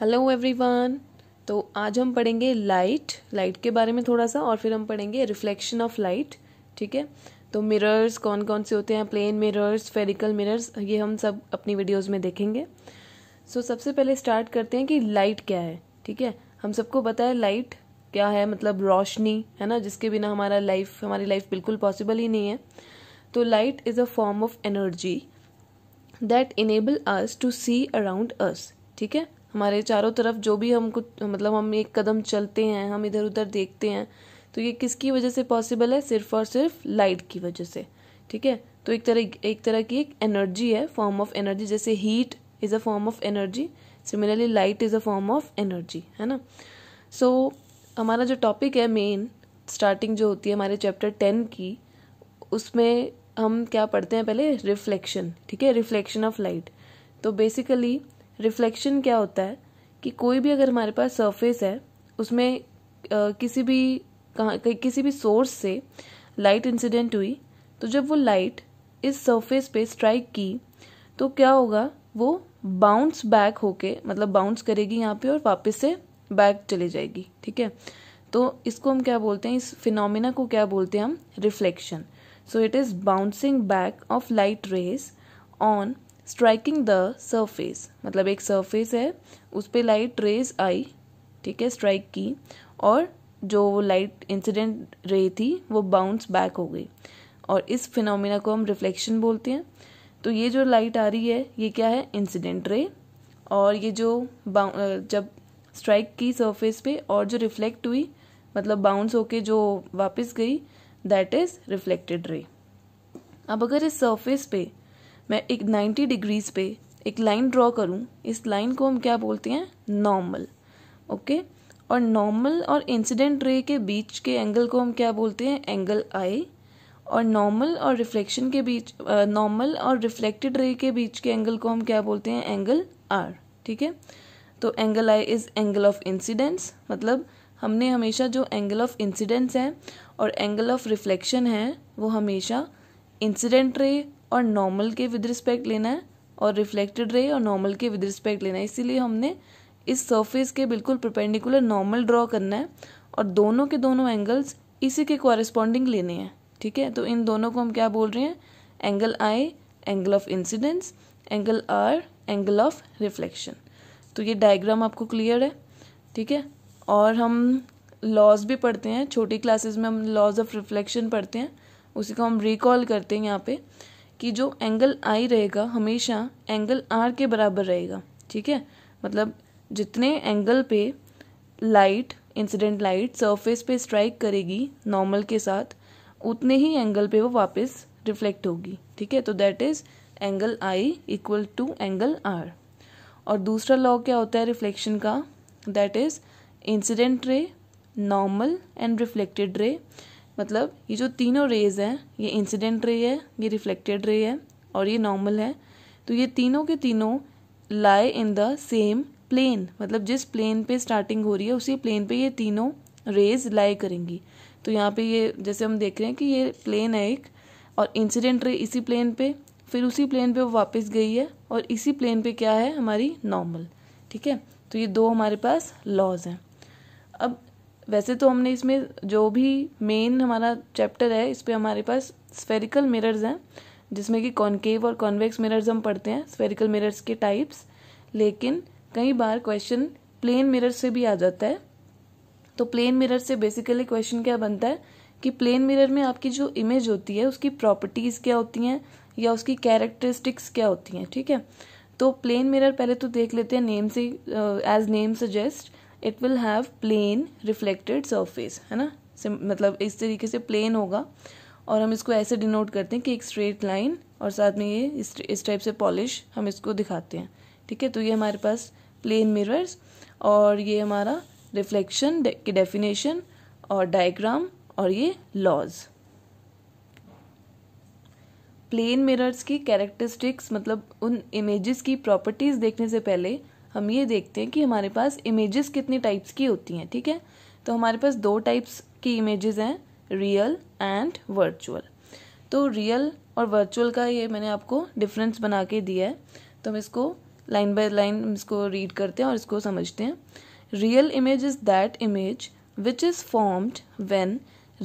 hello everyone तो आज हम पढ़ेंगे लाइट लाइट के बारे में थोड़ा सा और फिर हम पढ़ेंगे रिफ्लेक्शन ऑफ लाइट ठीक है तो मिरर्स कौन कौन से होते हैं प्लेन मिरर्स फेरिकल मिरर्स ये हम सब अपनी वीडियोस में देखेंगे सो so, सबसे पहले स्टार्ट करते हैं कि लाइट क्या है ठीक है हम सबको पता है लाइट क्या है मतलब रोशनी है ना जिसके बिना हमारा लाइफ हमारी लाइफ बिल्कुल पॉसिबल ही नहीं है तो light is a form of energy that enable us to see around us ठीक है हमारे चारों तरफ जो भी हम कुछ मतलब हम एक कदम चलते हैं हम इधर उधर देखते हैं तो ये किसकी वजह से पॉसिबल है सिर्फ और सिर्फ लाइट की वजह से ठीक है तो एक तरह एक तरह की एक एनर्जी है फॉर्म ऑफ एनर्जी जैसे heat is a form of energy similarly light is a form of energy है ना सो so, हमारा जो टॉपिक है मेन स्टार्टिंग जो होती है हमारे चैप्टर टेन की उसमें हम क्या पढ़ते हैं पहले रिफ्लेक्शन ठीक है रिफ्लेक्शन ऑफ लाइट तो बेसिकली रिफ्लेक्शन क्या होता है कि कोई भी अगर हमारे पास सरफेस है उसमें किसी भी कहा किसी भी सोर्स से लाइट इंसिडेंट हुई तो जब वो लाइट इस सरफेस पे स्ट्राइक की तो क्या होगा वो बाउंस बैक होके मतलब बाउंस करेगी यहाँ पे और वापस से बैक चले जाएगी ठीक है तो इसको हम क्या बोलते हैं इस फिनोमिना को क्या बोलते हैं हम reflection so it is bouncing back of light rays on striking the surface मतलब एक सरफेस है उस पर लाइट रेज आई ठीक है स्ट्राइक की और जो वो लाइट इंसिडेंट रे थी वो बाउंस बैक हो गई और इस फिनोमिना को हम रिफ्लेक्शन बोलते हैं तो ये जो लाइट आ रही है ये क्या है इंसिडेंट रे और ये जो जब स्ट्राइक की सरफेस पे और जो रिफ्लेक्ट हुई मतलब बाउंस होके जो वापस गई दैट इज़ रिफ्लेक्टेड रे अब अगर इस सरफेस पे मैं एक 90 डिग्रीज पे एक लाइन ड्रॉ करूँ इस लाइन को हम क्या बोलते हैं नॉर्मल ओके और नॉर्मल और इंसिडेंट रे के बीच के एंगल को हम क्या बोलते हैं एंगल आई और नॉर्मल और रिफ्लेक्शन के बीच नॉर्मल और रिफ्लेक्टेड रे के बीच के एंगल को हम क्या बोलते हैं एंगल आर ठीक है तो angle i is angle of incidence मतलब हमने हमेशा जो एंगल ऑफ इंसिडेंस है और एंगल ऑफ रिफ्लेक्शन है वो हमेशा इंसिडेंट रे और नॉर्मल के विद रिस्पेक्ट लेना है और रिफ्लेक्टेड रे और नॉर्मल के विद रिस्पेक्ट लेना है इसीलिए हमने इस सरफेस के बिल्कुल परपेंडिकुलर नॉर्मल ड्रॉ करना है और दोनों के दोनों एंगल्स इसी के कॉरेस्पॉन्डिंग लेने हैं ठीक है तो इन दोनों को हम क्या बोल रहे हैं angle i angle of incidence angle r angle of reflection तो ये डायग्राम आपको क्लियर है ठीक है और हम लॉज भी पढ़ते हैं छोटी क्लासेस में हम लॉज ऑफ रिफ्लेक्शन पढ़ते हैं उसी को हम रिकॉल करते हैं यहाँ पे कि जो एंगल आई रहेगा हमेशा एंगल आर के बराबर रहेगा ठीक है मतलब जितने एंगल पे लाइट इंसिडेंट लाइट सरफेस पे स्ट्राइक करेगी नॉर्मल के साथ उतने ही एंगल पे वो वापस रिफ्लेक्ट होगी ठीक है तो that is angle i equal to angle r और दूसरा लॉ क्या होता है रिफ्लेक्शन का that is incident ray normal and reflected ray मतलब ये जो तीनों रेज हैं ये इंसिडेंट रे है ये रिफ्लेक्टेड रे है और ये नॉर्मल है तो ये तीनों के तीनों लाए इन द सेम प्लेन मतलब जिस प्लेन पे स्टार्टिंग हो रही है उसी प्लेन पे ये तीनों रेज लाए करेंगी तो यहाँ पे ये जैसे हम देख रहे हैं कि ये प्लेन है एक और इंसिडेंट रे इसी प्लेन पे फिर उसी प्लेन पे वो वापस गई है और इसी प्लेन पे क्या है हमारी नॉर्मल ठीक है तो ये दो हमारे पास लॉज हैं वैसे तो हमने इसमें जो भी मेन हमारा चैप्टर है इस पर हमारे पास स्फेरिकल मिरर्स हैं जिसमें कि कॉन्केव और कॉन्वेक्स मिरर्स हम पढ़ते हैं स्फेरिकल मिरर्स के टाइप्स लेकिन कई बार क्वेश्चन प्लेन मिरर से भी आ जाता है तो प्लेन मिरर से बेसिकली क्वेश्चन क्या बनता है कि प्लेन मिरर में आपकी जो इमेज होती है उसकी प्रॉपर्टीज़ क्या होती हैं या उसकी कैरेक्टरिस्टिक्स क्या होती हैं ठीक है तो प्लेन मिरर पहले तो देख लेते हैं नेम से as name suggest it will have plane reflected surface है ना मतलब इस तरीके से प्लेन होगा और हम इसको ऐसे डिनोट करते हैं कि एक स्ट्रेट लाइन और साथ में ये इस टाइप से पॉलिश हम इसको दिखाते हैं ठीक है तो ये हमारे पास प्लेन मिरर्स और ये हमारा रिफ्लेक्शन की डेफिनेशन और डायग्राम और ये लॉज प्लेन मिरर्स की कैरेक्टरिस्टिक्स मतलब उन इमेजेस की प्रॉपर्टीज़ देखने से पहले हम ये देखते हैं कि हमारे पास इमेजेस कितनी टाइप्स की होती हैं ठीक है तो हमारे पास दो टाइप्स की इमेजेस हैं रियल एंड वर्चुअल तो रियल और वर्चुअल का ये मैंने आपको डिफरेंस बना के दिया है तो हम इसको लाइन बाय लाइन इसको रीड करते हैं और इसको समझते हैं real image is that image which is formed when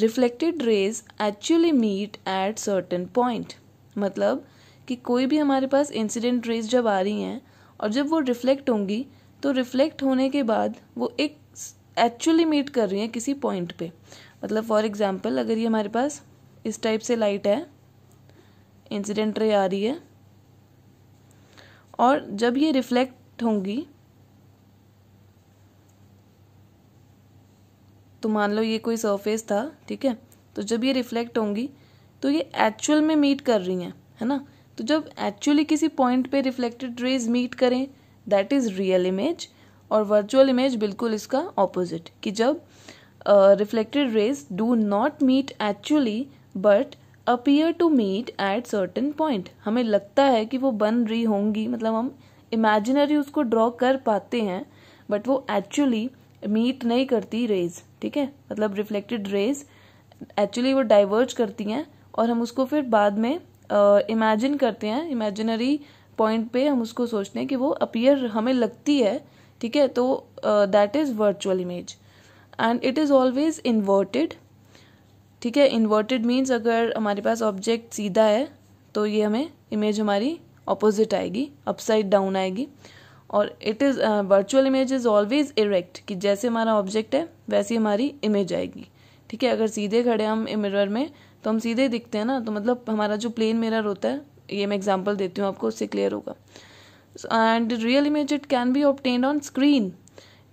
reflected rays actually meet at certain point मतलब कि कोई भी हमारे पास इंसिडेंट रेज जब आ रही हैं और जब वो रिफ्लेक्ट होंगी तो रिफ्लेक्ट होने के बाद वो एक एक्चुअली मीट कर रही हैं किसी पॉइंट पे मतलब फॉर एग्जांपल अगर ये हमारे पास इस टाइप से लाइट है इंसिडेंट रे आ रही है और जब ये रिफ्लेक्ट होंगी तो मान लो ये कोई सरफेस था ठीक है तो जब ये रिफ्लेक्ट होंगी तो ये एक्चुअल में मीट कर रही हैं है ना तो जब एक्चुअली किसी पॉइंट पे रिफ्लेक्टेड रेज मीट करें दैट इज़ रियल इमेज और वर्चुअल इमेज बिल्कुल इसका ऑपोजिट कि जब reflected rays do not meet actually but appear to meet at certain point हमें लगता है कि वो बन रही होंगी मतलब हम इमेजिनरी उसको ड्रॉ कर पाते हैं बट वो एक्चुअली मीट नहीं करती रेज ठीक है मतलब रिफ्लेक्टेड रेज एक्चुअली वो डाइवर्ज करती हैं और हम उसको फिर बाद में इमेजिन करते हैं इमेजिनरी पॉइंट पे हम उसको सोचते हैं कि वो अपियर हमें लगती है ठीक है तो that is virtual image and it is always inverted ठीक है इन्वर्टेड मीन्स अगर हमारे पास ऑब्जेक्ट सीधा है तो ये हमें इमेज हमारी ऑपोजिट आएगी अपसाइड डाउन आएगी और it is virtual image is always erect कि जैसे हमारा ऑब्जेक्ट है वैसी हमारी इमेज आएगी ठीक है अगर सीधे खड़े हम मिरर में तो हम सीधे दिखते हैं ना तो मतलब हमारा जो प्लेन मिरर होता है ये मैं एग्जाम्पल देती हूँ आपको उससे क्लियर होगा and real image it can be obtain on screen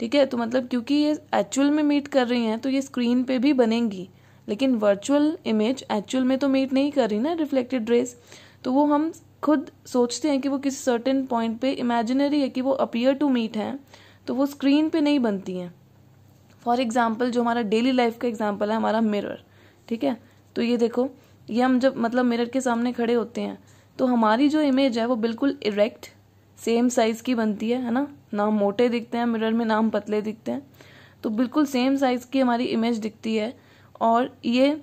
ठीक है तो मतलब क्योंकि ये एक्चुअल में मीट कर रही हैं तो ये स्क्रीन पे भी बनेंगी लेकिन वर्चुअल इमेज एक्चुअल में तो मीट नहीं कर रही ना रिफ्लेक्टेड ड्रेस तो वो हम खुद सोचते हैं कि वो किसी सर्टेन पॉइंट पे इमेजिनरी है कि वो अपियर टू मीट हैं तो वो स्क्रीन पे नहीं बनती हैं फॉर एग्जाम्पल जो हमारा डेली लाइफ का एग्जाम्पल है हमारा मिरर ठीक है तो ये देखो ये हम जब मतलब मिरर के सामने खड़े होते हैं तो हमारी जो इमेज है वो बिल्कुल इरेक्ट सेम साइज़ की बनती है है ना ना मोटे दिखते हैं मिरर में ना हम पतले दिखते हैं तो बिल्कुल सेम साइज़ की हमारी इमेज दिखती है और ये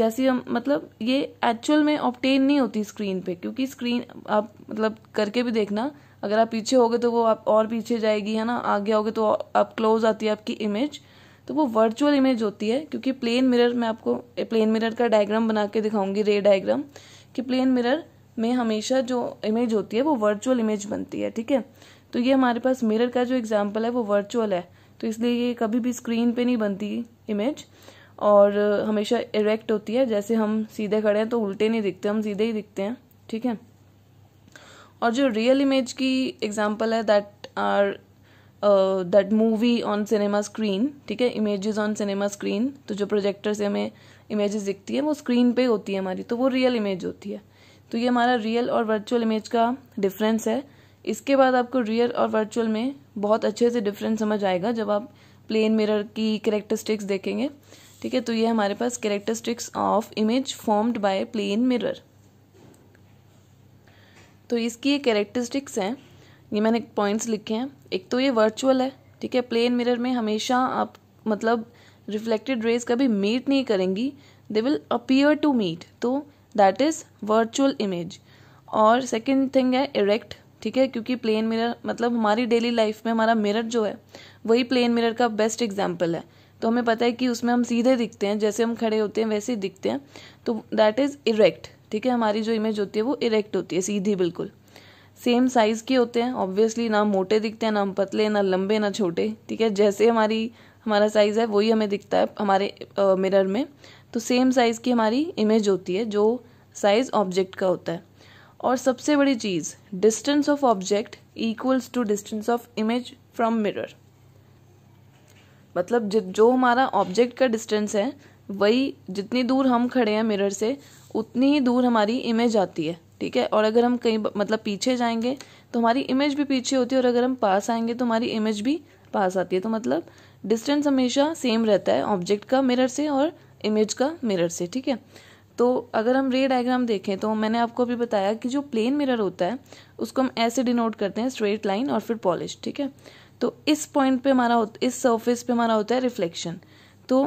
जैसी हम मतलब ये एक्चुअल में ऑप्टेन नहीं होती स्क्रीन पे क्योंकि स्क्रीन आप मतलब करके भी देखना अगर आप पीछे होगे तो वो आप और पीछे जाएगी है ना आगे होगे तो आप क्लोज आती है आपकी इमेज तो वो वर्चुअल इमेज होती है क्योंकि प्लेन मिरर मैं आपको प्लेन मिरर का डायग्राम बना के दिखाऊंगी रे डायग्राम कि प्लेन मिरर में हमेशा जो इमेज होती है वो वर्चुअल इमेज बनती है ठीक है तो ये हमारे पास मिरर का जो एग्जाम्पल है वो वर्चुअल है तो इसलिए ये कभी भी स्क्रीन पे नहीं बनती इमेज और हमेशा इरेक्ट होती है जैसे हम सीधे खड़े हैं तो उल्टे नहीं दिखते हम सीधे ही दिखते हैं ठीक है और जो रियल इमेज की एग्जाम्पल है that are that movie on cinema screen ठीक है इमेजेस ऑन सिनेमा स्क्रीन तो जो प्रोजेक्टर से हमें इमेजेस दिखती है वो स्क्रीन पे होती है हमारी तो वो रियल इमेज होती है तो ये हमारा रियल और वर्चुअल इमेज का डिफरेंस है इसके बाद आपको रियल और वर्चुअल में बहुत अच्छे से डिफरेंस समझ आएगा जब आप प्लेन मिरर की करेक्टरिस्टिक्स देखेंगे ठीक है तो ये हमारे पास characteristics of image formed by plane mirror तो इसकी ये करेक्टरिस्टिक्स हैं ये मैंने पॉइंट्स लिखे हैं एक तो ये वर्चुअल है ठीक है प्लेन मिरर में हमेशा आप मतलब रिफ्लेक्टेड रेज कभी मीट नहीं करेंगी they will appear to meet तो दैट इज़ वर्चुअल इमेज और सेकेंड थिंग है इरेक्ट ठीक है क्योंकि प्लेन मिरर मतलब हमारी डेली लाइफ में हमारा मिरर जो है वही प्लेन मिरर का बेस्ट एग्जाम्पल है तो हमें पता है कि उसमें हम सीधे दिखते हैं जैसे हम खड़े होते हैं वैसे ही दिखते हैं तो दैट इज़ इरेक्ट ठीक है हमारी जो इमेज होती है वो इरेक्ट होती है सीधी बिल्कुल सेम साइज़ के होते हैं ऑब्वियसली ना मोटे दिखते हैं ना पतले ना लंबे ना छोटे ठीक है जैसे हमारी हमारा साइज़ है वही हमें दिखता है हमारे मिरर में तो सेम साइज़ की हमारी इमेज होती है जो साइज़ ऑब्जेक्ट का होता है और सबसे बड़ी चीज़ distance of object equals to distance of image from mirror मतलब जो हमारा ऑब्जेक्ट का डिस्टेंस है वही जितनी दूर हम खड़े हैं मिरर से उतनी ही दूर हमारी इमेज आती है ठीक है और अगर हम कहीं मतलब पीछे जाएंगे तो हमारी इमेज भी पीछे होती है और अगर हम पास आएंगे तो हमारी इमेज भी पास आती है तो मतलब डिस्टेंस हमेशा सेम रहता है ऑब्जेक्ट का मिरर से और इमेज का मिरर से ठीक है तो अगर हम रे डायग्राम देखें तो मैंने आपको अभी बताया कि जो प्लेन मिरर होता है उसको हम ऐसे डिनोट करते हैं स्ट्रेट लाइन और फिर पॉलिश ठीक है तो इस पॉइंट पे हमारा इस सरफेस पे हमारा होता है रिफ्लेक्शन तो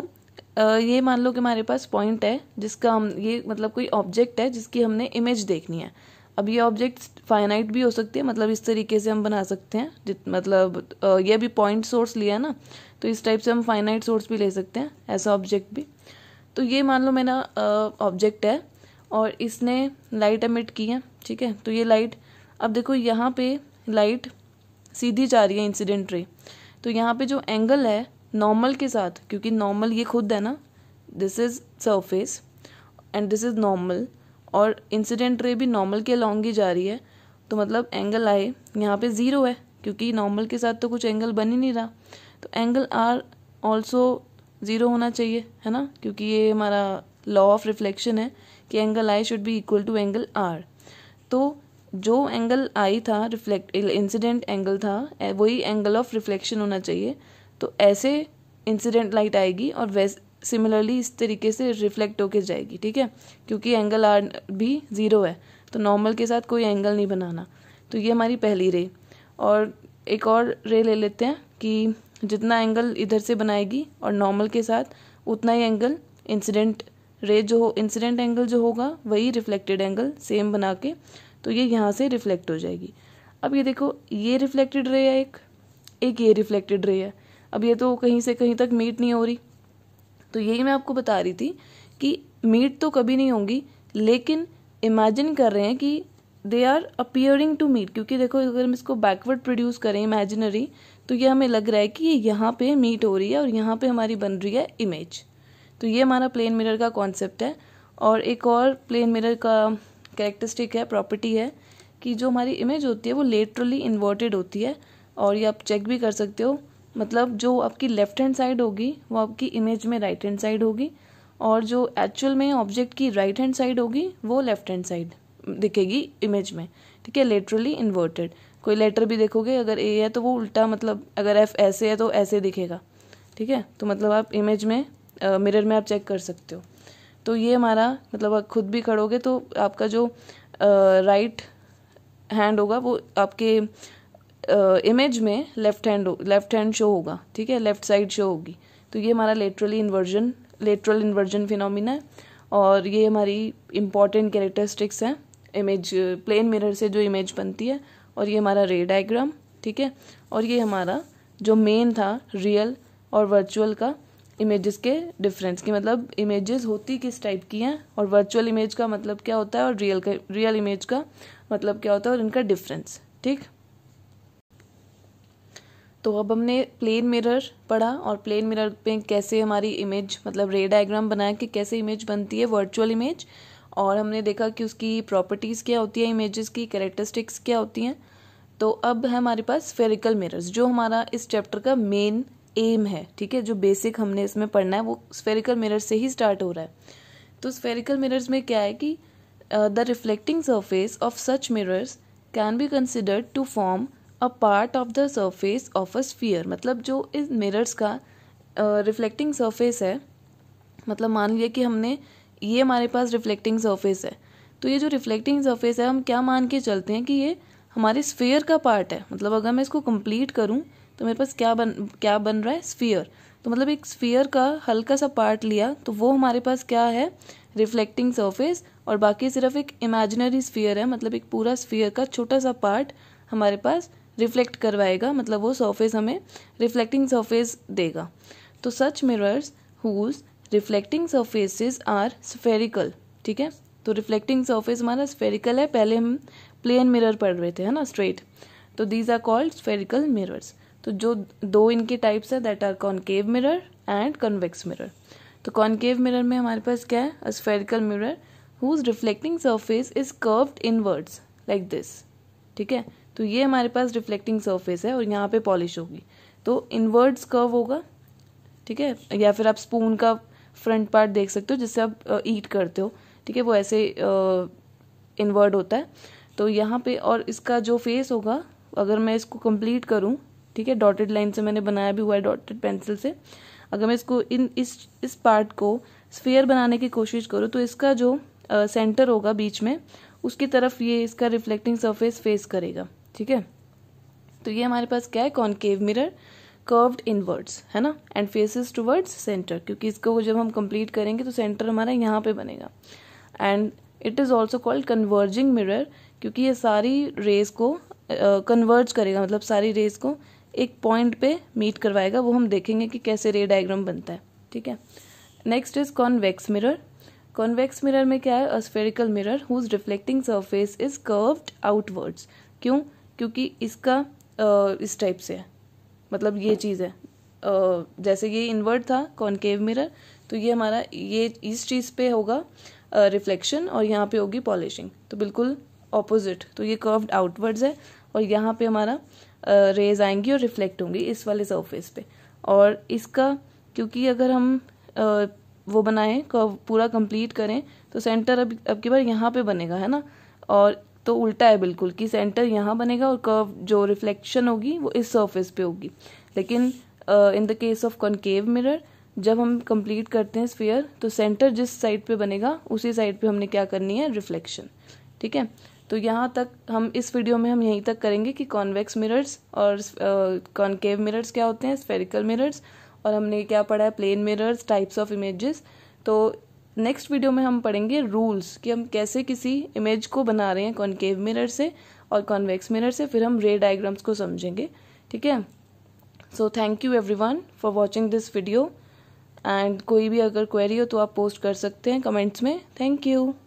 ये मान लो कि हमारे पास पॉइंट है जिसका हम ये मतलब कोई ऑब्जेक्ट है जिसकी हमने इमेज देखनी है अब ये ऑब्जेक्ट फाइनाइट भी हो सकती है मतलब इस तरीके से हम बना सकते हैं जित मतलब ये भी पॉइंट सोर्स लिया है ना तो इस टाइप से हम फाइनाइट सोर्स भी ले सकते हैं ऐसा ऑब्जेक्ट भी तो ये मान लो मेरा ऑब्जेक्ट है और इसने लाइट एमिट की है ठीक है तो ये लाइट अब देखो यहाँ पे लाइट सीधी जा रही है इंसिडेंट रे तो यहाँ पे जो एंगल है नॉर्मल के साथ क्योंकि नॉर्मल ये खुद है ना this is surface and this is normal और इंसिडेंट रे भी नॉर्मल के अलॉन्ग ही जा रही है तो मतलब एंगल आए यहाँ पे ज़ीरो है क्योंकि नॉर्मल के साथ तो कुछ एंगल बन ही नहीं रहा तो एंगल आर ऑल्सो ज़ीरो होना चाहिए है ना क्योंकि ये हमारा लॉ ऑफ रिफ्लेक्शन है कि angle i should be equal to angle r तो जो एंगल आई था रिफ्लेक्ट इंसिडेंट एंगल था वही एंगल ऑफ रिफ्लेक्शन होना चाहिए तो ऐसे इंसिडेंट लाइट आएगी और वैस सिमिलरली इस तरीके से रिफ्लेक्ट होकर जाएगी ठीक है क्योंकि एंगल आर भी ज़ीरो है तो नॉर्मल के साथ कोई एंगल नहीं बनाना तो ये हमारी पहली रे और एक और रे ले लेते हैं कि जितना एंगल इधर से बनाएगी और नॉर्मल के साथ उतना ही एंगल इंसिडेंट रे जो हो इंसिडेंट एंगल जो होगा वही रिफ्लेक्टेड एंगल सेम बना के तो ये यहाँ से रिफ्लेक्ट हो जाएगी अब ये देखो ये रिफ्लेक्टेड रे है एक एक ये रिफ्लेक्टेड रे है अब ये तो कहीं से कहीं तक मीट नहीं हो रही तो यही मैं आपको बता रही थी कि मीट तो कभी नहीं होंगी लेकिन इमेजिन कर रहे हैं कि they are appearing to meet क्योंकि देखो अगर हम इसको बैकवर्ड प्रोड्यूस करें इमेजिनरी तो ये हमें लग रहा है कि ये यहाँ पे मीट हो रही है और यहाँ पे हमारी बन रही है इमेज तो ये हमारा प्लेन मिरर का कॉन्सेप्ट है और एक और प्लेन मिरर का कैरेक्टरिस्टिक है प्रॉपर्टी है कि जो हमारी इमेज होती है वो लेटरली इन्वर्टेड होती है और ये आप चेक भी कर सकते हो मतलब जो आपकी लेफ्ट हैंड साइड होगी वो आपकी इमेज में राइट हैंड साइड होगी और जो एक्चुअल में ऑब्जेक्ट की राइट हैंड साइड होगी वो लेफ्ट हैंड साइड दिखेगी इमेज में ठीक है लेटरली इन्वर्टेड कोई लेटर भी देखोगे अगर ए है तो वो उल्टा मतलब अगर एफ ऐसे है तो ऐसे दिखेगा ठीक है तो मतलब आप इमेज में मिरर में आप चेक कर सकते हो तो ये हमारा मतलब आप खुद भी खड़ोगे तो आपका जो राइट हैंड होगा वो आपके इमेज में left hand left hand show होगा ठीक है लेफ्ट साइड शो होगी तो ये हमारा laterally inversion lateral inversion phenomena है और ये हमारी इम्पॉर्टेंट कैरेक्टरिस्टिक्स हैं इमेज प्लेन मिरर से जो इमेज बनती है और ये हमारा रे डायग्राम ठीक है और ये हमारा जो मेन था रियल और वर्चुअल का इमेजेस के डिफरेंस की मतलब इमेजेस होती किस टाइप की हैं और वर्चुअल इमेज का मतलब क्या होता है और रियल का रियल इमेज का मतलब क्या होता है और इनका डिफरेंस ठीक तो अब हमने प्लेन मिरर पढ़ा और प्लेन मिरर पे कैसे हमारी इमेज मतलब रे डायग्राम बनाया कि कैसे इमेज बनती है वर्चुअल इमेज और हमने देखा कि उसकी प्रॉपर्टीज़ क्या होती है इमेजेस की करेक्टरिस्टिक्स क्या होती हैं तो अब है हमारे पास स्फेरिकल मिरर्स जो हमारा इस चैप्टर का मेन एम है ठीक है जो बेसिक हमने इसमें पढ़ना है वो स्फेरिकल मिरर से ही स्टार्ट हो रहा है तो स्फेरिकल मिरर्स में क्या है कि the reflecting surface of such mirrors can be considered to form a part of the surface of a sphere मतलब जो इस मिरर्स का रिफ्लेक्टिंग uh, सरफेस है मतलब मान लिया कि हमने ये हमारे पास रिफ्लेक्टिंग सरफेस है तो ये जो रिफ्लेक्टिंग सरफेस है हम क्या मान के चलते हैं कि ये हमारे स्फीयर का पार्ट है मतलब अगर मैं इसको कंप्लीट करूँ तो मेरे पास क्या बन क्या बन रहा है स्फीयर तो मतलब एक स्फीयर का हल्का सा पार्ट लिया तो वो हमारे पास क्या है रिफ्लेक्टिंग सरफेस और बाकी सिर्फ एक इमेजिनरी स्फीयर है मतलब एक पूरा स्फीयर का छोटा सा पार्ट हमारे पास रिफ्लेक्ट करवाएगा मतलब वो सरफेस हमें रिफ्लेक्टिंग सरफेस देगा तो such mirrors whose reflecting surfaces are spherical ठीक है तो रिफ्लेक्टिंग सरफेस हमारा स्फेरिकल है पहले हम प्लेन मिरर पढ़ रहे थे है ना स्ट्रेट तो these are called spherical mirrors तो जो दो इनके टाइप्स है that are concave mirror and convex mirror तो कॉन्केव मिरर में हमारे पास क्या है spherical mirror whose reflecting surface is curved inwards like this ठीक है तो ये हमारे पास रिफ्लेक्टिंग सरफेस है और यहाँ पे पॉलिश होगी तो इनवर्ड्स कर्व होगा ठीक है या फिर आप स्पून का फ्रंट पार्ट देख सकते हो जिससे आप ईट करते हो ठीक है वो ऐसे इन्वर्ड होता है तो यहाँ पे और इसका जो फेस होगा अगर मैं इसको कंप्लीट करूँ ठीक है डॉटेड लाइन से मैंने बनाया भी हुआ है डॉटेड पेंसिल से अगर मैं इसको इन इस इस पार्ट को स्फेयर बनाने की कोशिश करूँ तो इसका जो सेंटर होगा बीच में उसकी तरफ ये इसका रिफ्लेक्टिंग सरफेस फेस करेगा ठीक है तो ये हमारे पास क्या है कॉन्केव मिरर कर्व्ड इनवर्ड्स है ना एंड फेसेस टूवर्ड्स सेंटर क्योंकि इसको जब हम कंप्लीट करेंगे तो सेंटर हमारा यहाँ पे बनेगा and it is also called converging mirror क्योंकि ये सारी रेस को कन्वर्ज uh, करेगा मतलब सारी रेस को एक पॉइंट पे मीट करवाएगा वो हम देखेंगे कि कैसे रे डायग्राम बनता है ठीक है next is convex mirror convex mirror में क्या है a spherical mirror whose reflecting surface is curved outwards क्यों क्योंकि इसका इस टाइप से है मतलब ये चीज़ है जैसे ये इन्वर्ट था कॉनकेव मिरर तो ये हमारा ये इस चीज़ पे होगा रिफ्लेक्शन और यहाँ पे होगी पॉलिशिंग तो बिल्कुल ऑपोजिट तो ये कर्व्ड आउटवर्ड्स है और यहाँ पे हमारा रेज आएंगी और रिफ्लेक्ट होंगी इस वाले सरफेस पे और इसका क्योंकि अगर हम आ, वो बनाएं पूरा कंप्लीट करें तो सेंटर अब अब की बार यहाँ पर बनेगा है ना और तो उल्टा है बिल्कुल कि सेंटर यहाँ बनेगा और कर्व जो रिफ्लेक्शन होगी वो इस सरफेस पे होगी लेकिन in the case of concave mirror जब हम कंप्लीट करते हैं स्फीयर तो सेंटर जिस साइड पे बनेगा उसी साइड पे हमने क्या करनी है रिफ्लेक्शन ठीक है तो यहाँ तक हम इस वीडियो में हम यहीं तक करेंगे कि कॉन्वेक्स मिरर्स और कॉन्केव uh, मिरर्स क्या होते हैं स्फेरिकल मिरर्स और हमने क्या पढ़ा है plane mirrors types of images तो नेक्स्ट वीडियो में हम पढ़ेंगे रूल्स कि हम कैसे किसी इमेज को बना रहे हैं कॉन्केव मिरर से और कॉन्वेक्स मिरर से फिर हम रे डायग्राम्स को समझेंगे ठीक है so thank you everyone for watching this video and कोई भी अगर क्वेरी हो तो आप पोस्ट कर सकते हैं कमेंट्स में थैंक यू